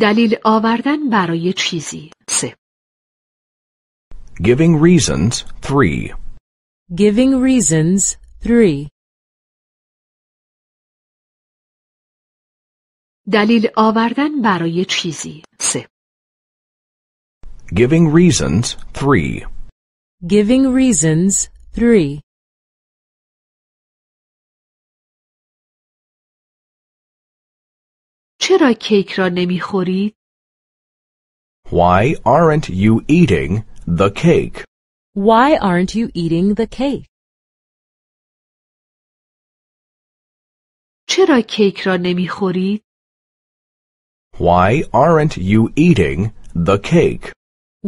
دلیل آوردن برای چیزی سه Giving reasons 3 Giving reasons three. دلیل آوردن برای چیزی سه Giving reasons 3. Giving reasons 3. چرا کیک را Why aren't you eating the cake? Why aren't you eating the cake? چرا کیک را Why aren't you eating the cake?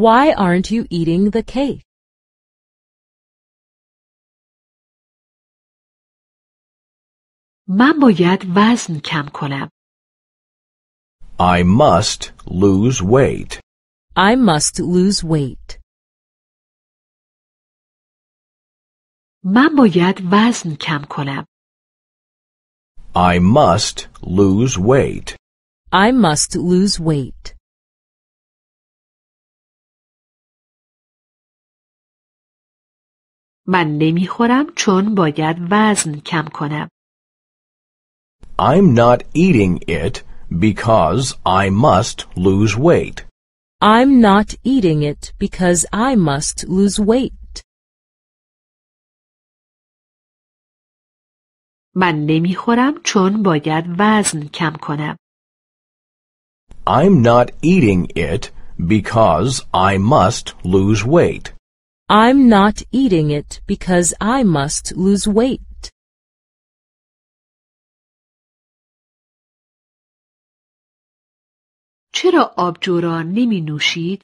Why aren't you eating the cake? من باید وزن کم کنم. I must lose weight. I must lose weight. من باید وزن کم کنم. I must lose weight. I must lose weight. من نمیخورم چون باید وزن کم کنم. I'm not eating it because I must lose weight. I'm not eating it because I must lose weight. من نمیخورم چون باید وزن کم کنم. I'm not eating it because I must lose weight. I'm not eating it because I must lose weight. چرا آبجو را نمی نوشید؟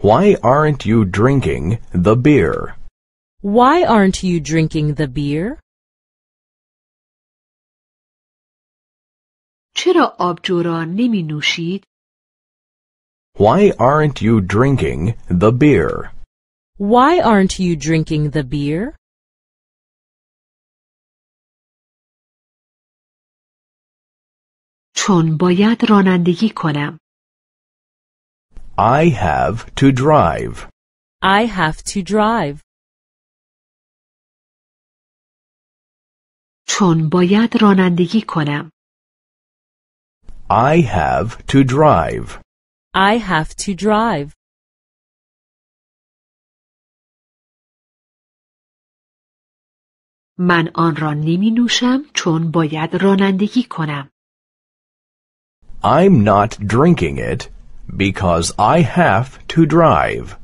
Why aren't you drinking the beer? Why aren't you drinking the beer? چرا آبجو را نمی نوشید؟ Why aren't you drinking the beer? Why aren't you drinking the beer? چون باید رانندگی کنم. I have to drive. I have to drive. چون باید رانندگی کنم. I have to drive. I have to drive. من آن را نمی نوشم چون باید رانندگی کنم. I'm not drinking it because I have to drive.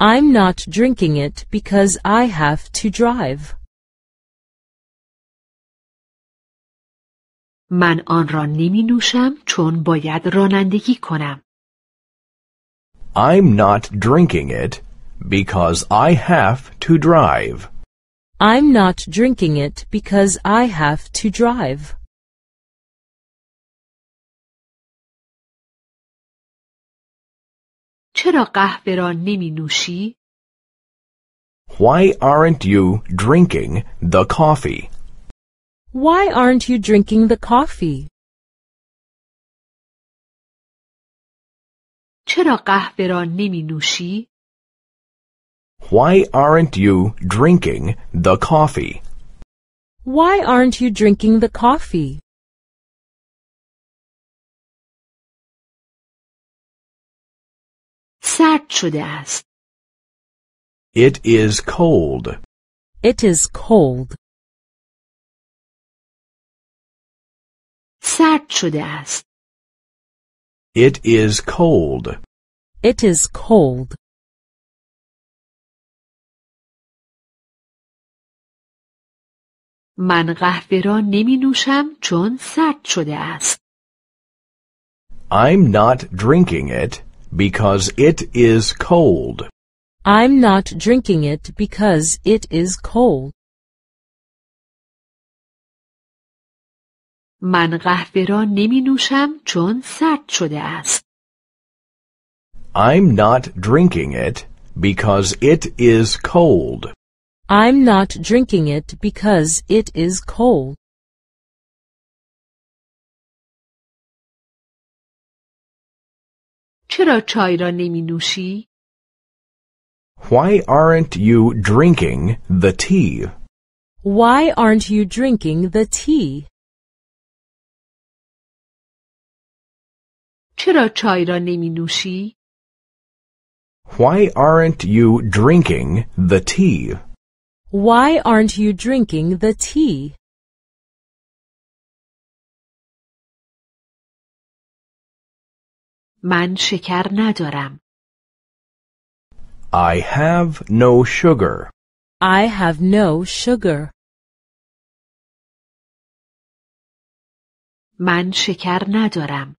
I'm not drinking it because I have to drive. من آن را نمی نوشم چون باید رانندگی کنم. I'm not drinking it because I have to drive. I'm not drinking it because I have to drive. چرا قهوه را نمی نوشی؟ Why aren't you drinking the coffee? Why aren't you drinking the coffee? چرا قهوه را نمی نوشی؟ why aren't you drinking the coffee? Why aren't you drinking the coffee? سرد شده است. It is cold. It is cold. سرد شده است. It is cold. It is cold. من قهوه را نمی نوشم چون سرد شده است. I'm not drinking it because it is cold. I'm not drinking it because it is cold. من قهوه را نمی نوشم چون سرد شده است. I'm not drinking it because it is cold. I'm not drinking it because it is cold. چرا چای را نمی نوشی؟ Why aren't you drinking the tea? Why aren't you drinking the tea? چرا چای را نمی نوشی؟ Why aren't you drinking the tea? Why aren't you drinking the tea? من شکر ندارم. I have no sugar. I have no sugar. من شکر ندارم.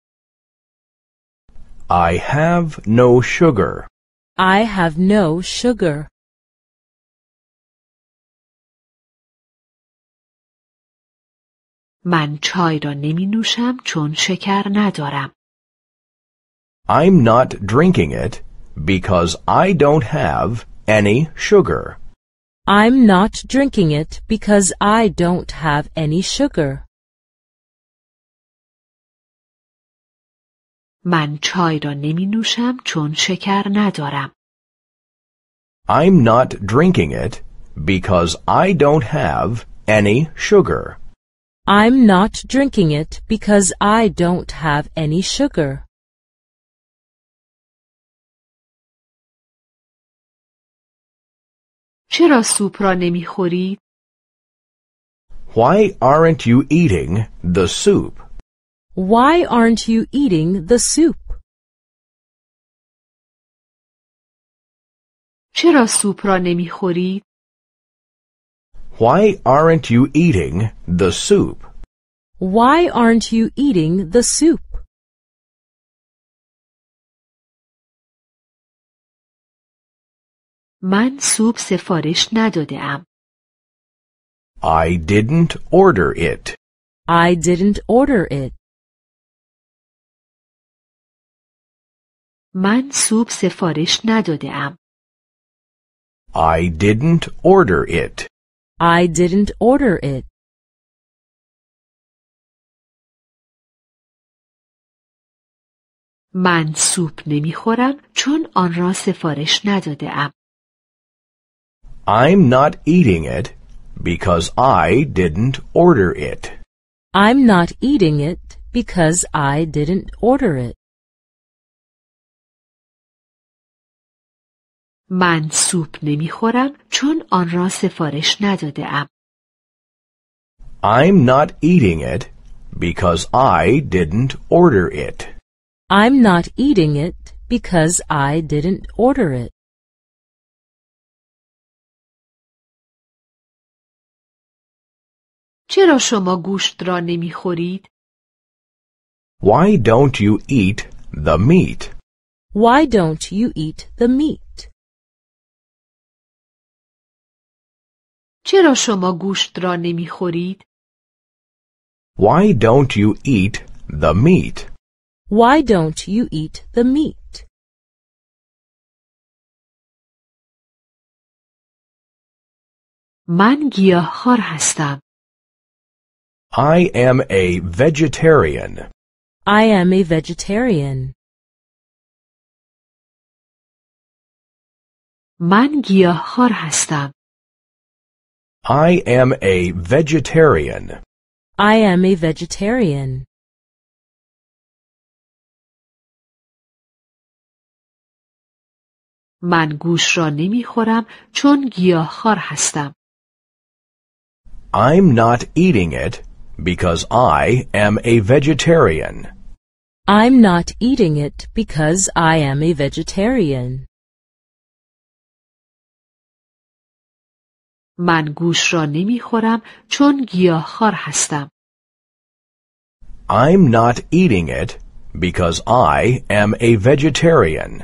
I have no sugar. I have no sugar. من چای را نمی نوشم چون شکر ندارم. I'm not drinking it because I don't have any sugar. I'm not drinking it because I don't have any sugar. من چای را نمی نوشم چون شکر ندارم. I'm not drinking it because I don't have any sugar. I'm not drinking it because I don't have any sugar. چرا سوپ را نمیخورید؟ Why aren't you eating the soup? Why aren't you eating the soup? چرا سوپ را نمیخورید؟ why aren't you eating the soup? Why aren't you eating the soup? من سوپ سفارش ندادم. I didn't order it. I didn't order it. من سوپ سفارش ندادم. I didn't order it. I didn't order it. من سوپ نمیخورم چون آن را سفارش نداده ام. I'm not eating it because I didn't order it. I'm not eating it because I didn't order it. من سوپ چون آن را سفارش نداده ام. I'm not eating it because I didn't order it. I'm not eating it because I didn't order it. چرا شما گوشت را Why don't you eat the meat? Why don't you eat the meat? چرا شما گوشت را نمی خورید؟ Why don't you eat the meat? Why don't you eat the meat? من گیاهخوار هستم. I am a vegetarian. I am a vegetarian. من گیاهخوار هستم. I am a vegetarian. I am a vegetarian. من گوش را نمیخورم چون گیاهخوار هستم. I'm not eating it because I am a vegetarian. I'm not eating it because I am a vegetarian. من گوش را نمی خورم چون گیاهخوار هستم. I'm not eating it because I am a vegetarian.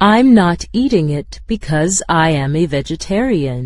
I'm not eating it because I am a vegetarian.